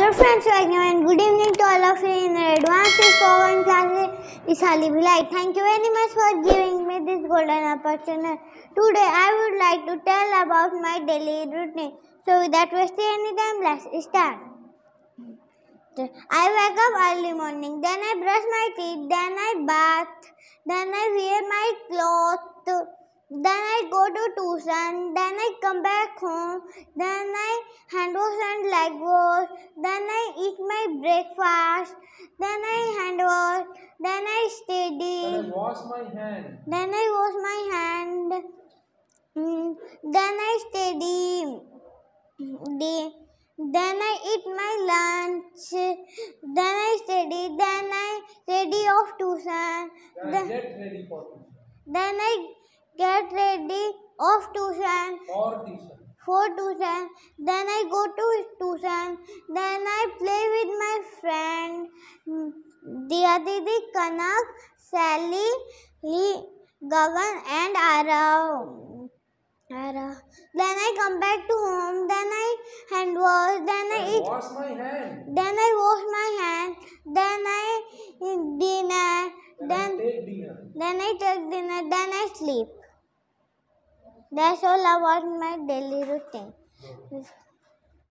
Hello friends, welcome and good evening to all of you in advance PowerPoint classes. It's Ali Bhilai. Thank you very much for giving me this golden opportunity. Today I would like to tell about my daily routine. So without wasting any time, let's start. I wake up early morning, then I brush my teeth, then I bath, then I wear my clothes, then I go to tuition, then I come back home, then I hand wash and leg wash. Then I eat my breakfast. Then I hand wash. Then I study. Then I wash my hand. Then I wash my hand. Mm, then I study. The, then I eat my lunch. Then I study. Then I ready of tuition. Then, then I get ready for tuition. Then I get ready of tuition. For tuition. for tuition then i go to tuition then i play with my friend diya didi kanak sally lee gagan and arav Ara. Then I come back to home. Then I hand wash. Then I, I eat. Wash my hand. Then I wash my hand. Then I eat dinner. Then, then I take dinner. Then I take dinner. Then I sleep. That's all about my daily routine.